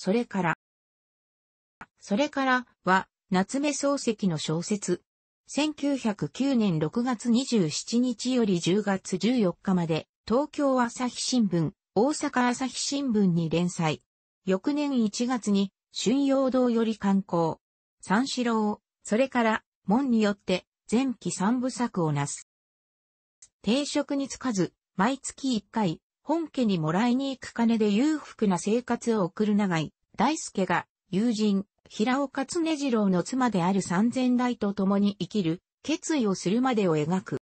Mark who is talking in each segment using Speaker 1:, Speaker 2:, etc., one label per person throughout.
Speaker 1: それから。それからは、夏目漱石の小説。1909年6月27日より10月14日まで、東京朝日新聞、大阪朝日新聞に連載。翌年1月に、春陽堂より刊行。三四郎、それから、門によって、前期三部作をなす。定職につかず、毎月1回、本家にもらいに行く金で裕福な生活を送る長井、大輔が、友人、平尾勝根次郎の妻である三千代と共に生きる、決意をするまでを描く。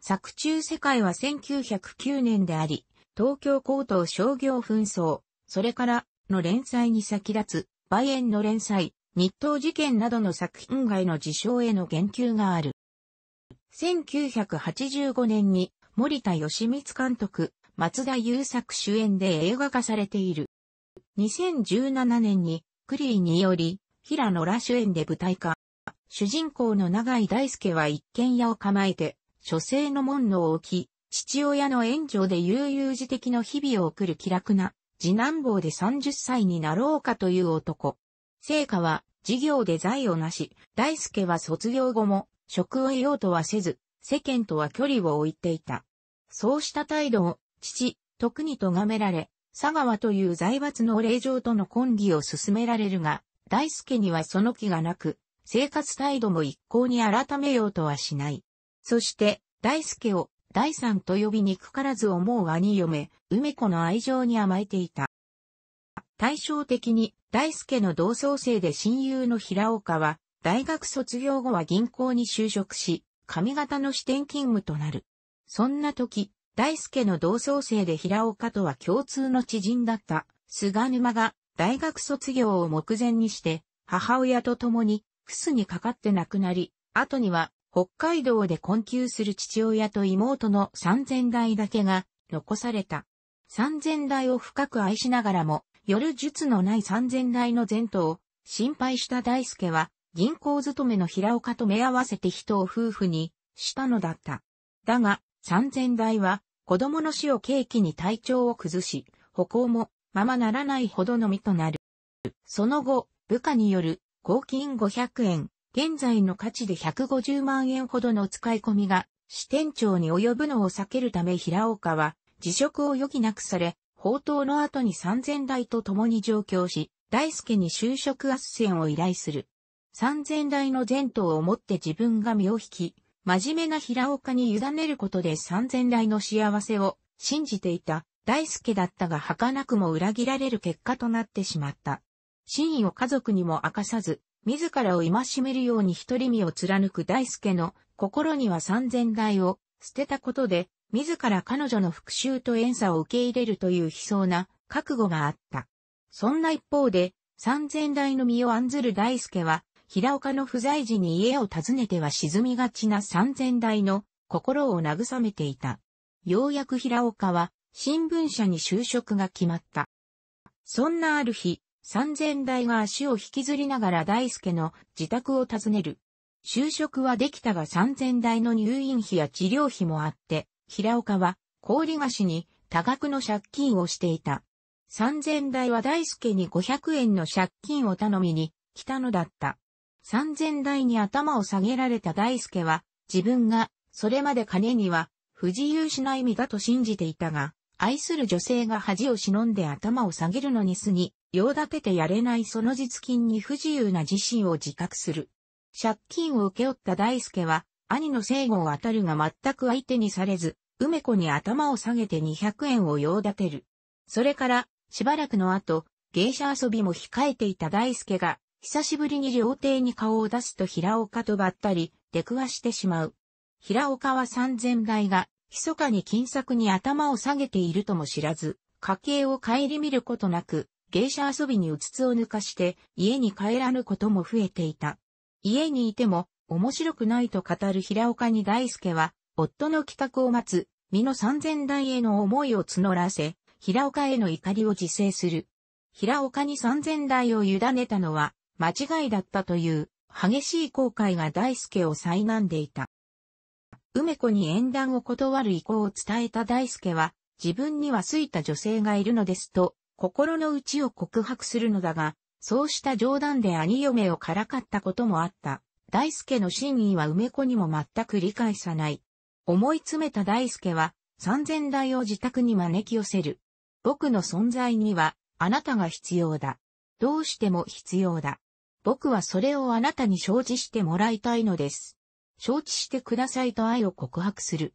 Speaker 1: 作中世界は1909年であり、東京高等商業紛争、それからの連載に先立つ、梅園の連載、日東事件などの作品外の事象への言及がある。1985年に森田義光監督、松田優作主演で映画化されている。2017年に、クリーにより、平野ら主演で舞台化。主人公の永井大輔は一軒家を構えて、書生の門の置き、父親の援助で悠々自適の日々を送る気楽な、次男坊で30歳になろうかという男。成果は、事業で財をなし、大輔は卒業後も、職を得ようとはせず、世間とは距離を置いていた。そうした態度を父、徳に咎められ、佐川という財閥のお礼状との婚儀を進められるが、大介にはその気がなく、生活態度も一向に改めようとはしない。そして、大輔を、第三と呼びくからず思う兄嫁、梅子の愛情に甘えていた。対照的に、大輔の同窓生で親友の平岡は、大学卒業後は銀行に就職し、上方の支店勤務となる。そんな時、大輔の同窓生で平岡とは共通の知人だった菅沼が大学卒業を目前にして母親と共にクスにかかって亡くなり、後には北海道で困窮する父親と妹の三千代だけが残された。三千代を深く愛しながらも、夜術のない三千代の前途を心配した大輔は、銀行勤めの平岡と目合わせて人を夫婦にしたのだった。だが、三千代は、子供の死を契機に体調を崩し、歩行もままならないほどの身となる。その後、部下による合金五百円、現在の価値で百五十万円ほどの使い込みが、支店長に及ぶのを避けるため平岡は、辞職を余儀なくされ、宝刀の後に三千代と共に上京し、大輔に就職斡旋を依頼する。三千代の前途をもって自分が身を引き、真面目な平岡に委ねることで三千来の幸せを信じていた大輔だったが儚くも裏切られる結果となってしまった。真意を家族にも明かさず、自らを戒めるように独り身を貫く大輔の心には三千代を捨てたことで、自ら彼女の復讐と遠差を受け入れるという悲壮な覚悟があった。そんな一方で、三千代の身を案ずる大輔は、平岡の不在時に家を訪ねては沈みがちな三千代の心を慰めていた。ようやく平岡は新聞社に就職が決まった。そんなある日、三千代が足を引きずりながら大輔の自宅を訪ねる。就職はできたが三千代の入院費や治療費もあって、平岡は氷菓子に多額の借金をしていた。三千代は大輔に500円の借金を頼みに来たのだった。三千代に頭を下げられた大輔は、自分が、それまで金には、不自由しない身だと信じていたが、愛する女性が恥を忍んで頭を下げるのにすぎ、用立ててやれないその実金に不自由な自身を自覚する。借金を請け負った大輔は、兄の生後を当たるが全く相手にされず、梅子に頭を下げて200円を用立てる。それから、しばらくの後、芸者遊びも控えていた大輔が、久しぶりに料亭に顔を出すと平岡とばったり、出くわしてしまう。平岡は三千代が、密かに金策に頭を下げているとも知らず、家計を顧みることなく、芸者遊びにうつつを抜かして、家に帰らぬことも増えていた。家にいても、面白くないと語る平岡に大輔は、夫の帰宅を待つ、身の三千代への思いを募らせ、平岡への怒りを自制する。平岡に三千代を委ねたのは、間違いだったという激しい後悔が大輔を災難でいた。梅子に縁談を断る意向を伝えた大輔は、自分には好いた女性がいるのですと、心の内を告白するのだが、そうした冗談で兄嫁をからかったこともあった。大輔の真意は梅子にも全く理解さない。思い詰めた大輔は、三千代を自宅に招き寄せる。僕の存在には、あなたが必要だ。どうしても必要だ。僕はそれをあなたに承知してもらいたいのです。承知してくださいと愛を告白する。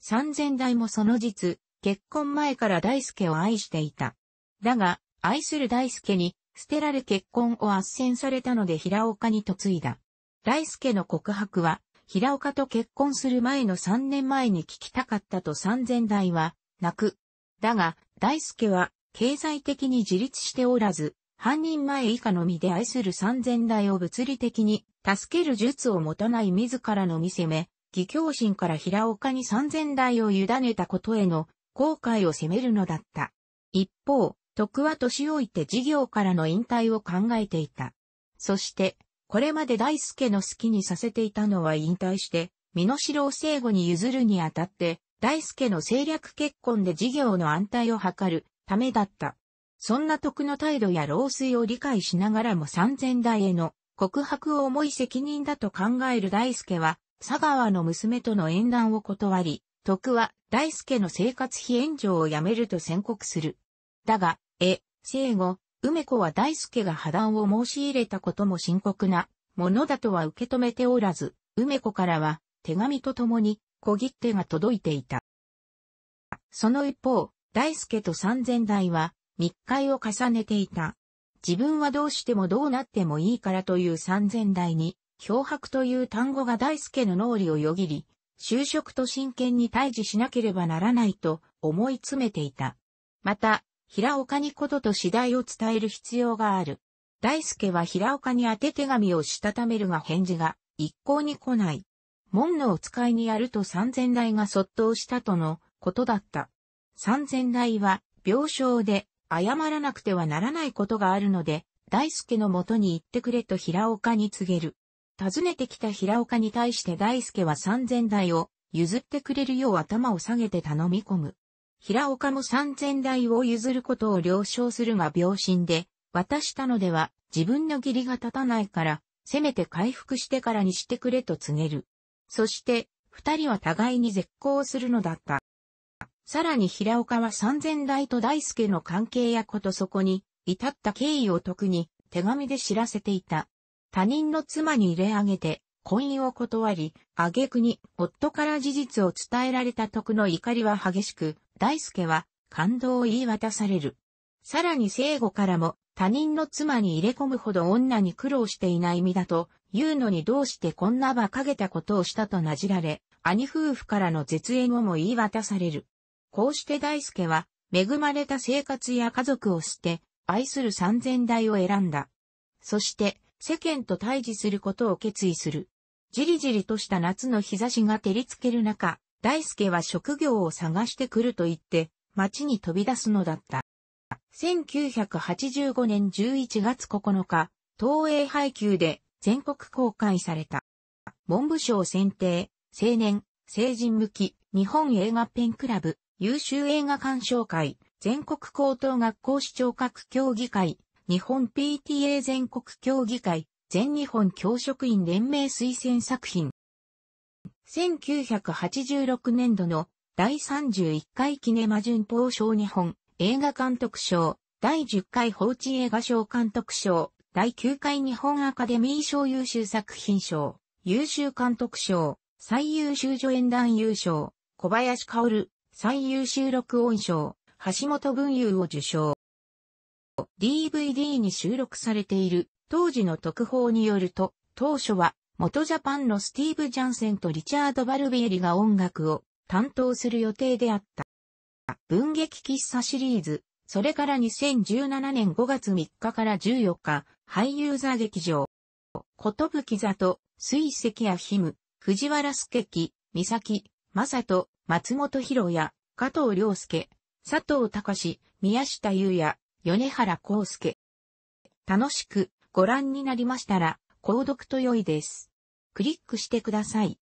Speaker 1: 三千代もその実、結婚前から大輔を愛していた。だが、愛する大輔に、捨てられ結婚を斡旋されたので平岡に嫁いだ。大輔の告白は、平岡と結婚する前の3年前に聞きたかったと三千代は、泣く。だが、大輔は、経済的に自立しておらず、半人前以下のみで愛する三千代を物理的に助ける術を持たない自らの見せめ、義教心から平岡に三千代を委ねたことへの後悔を責めるのだった。一方、徳は年老いて事業からの引退を考えていた。そして、これまで大介の好きにさせていたのは引退して、身代を生後に譲るにあたって、大介の政略結婚で事業の安泰を図るためだった。そんな徳の態度や老衰を理解しながらも三千代への告白を重い責任だと考える大輔は、佐川の娘との縁談を断り、徳は大輔の生活費援助をやめると宣告する。だが、え、生後、梅子は大輔が破談を申し入れたことも深刻なものだとは受け止めておらず、梅子からは手紙とともに小切手が届いていた。その一方、大輔と三千代は密会を重ねていた。自分はどうしてもどうなってもいいからという三千代に、漂白という単語が大助の脳裏をよぎり、就職と真剣に対峙しなければならないと思い詰めていた。また、平岡にことと次第を伝える必要がある。大助は平岡に宛て手紙をしたためるが返事が一向に来ない。門のお使いにやると三千代が卒倒したとのことだった。三千代は病床で謝らなくてはならないことがあるので、大輔のもとに行ってくれと平岡に告げる。訪ねてきた平岡に対して大輔は三千台を譲ってくれるよう頭を下げて頼み込む。平岡も三千台を譲ることを了承するが病心で、渡したのでは自分の義理が立たないから、せめて回復してからにしてくれと告げる。そして、二人は互いに絶交するのだった。さらに平岡は三千代と大輔の関係やことそこに、至った経緯を特に手紙で知らせていた。他人の妻に入れ上げて、婚姻を断り、挙句に夫から事実を伝えられた徳の怒りは激しく、大輔は感動を言い渡される。さらに生後からも他人の妻に入れ込むほど女に苦労していない身だと言うのにどうしてこんな馬鹿げたことをしたとなじられ、兄夫婦からの絶縁をも言い渡される。こうして大輔は、恵まれた生活や家族を捨て、愛する三千代を選んだ。そして、世間と対峙することを決意する。じりじりとした夏の日差しが照りつける中、大輔は職業を探してくると言って、町に飛び出すのだった。1985年11月9日、東映配給で全国公開された。文部省選定、青年、成人向き、日本映画ペンクラブ、優秀映画鑑賞会、全国高等学校視聴覚協議会、日本 PTA 全国協議会、全日本教職員連盟推薦作品。1986年度の第31回キネマ旬報賞日本映画監督賞、第10回放置映画賞監督賞、第9回日本アカデミー賞優秀作品賞、優秀監督賞、最優秀助演団優賞、小林薫、最優秀録音賞、橋本文雄を受賞。DVD に収録されている当時の特報によると、当初は元ジャパンのスティーブ・ジャンセンとリチャード・バルビエリが音楽を担当する予定であった。文劇喫茶シリーズ、それから2017年5月3日から14日、俳優座劇場、ことぶき座と、水石やひむ、藤原助樹、三崎、正人、松本博也、加藤良介、佐藤隆、宮下優也、米原康介。楽しくご覧になりましたら、購読と良いです。クリックしてください。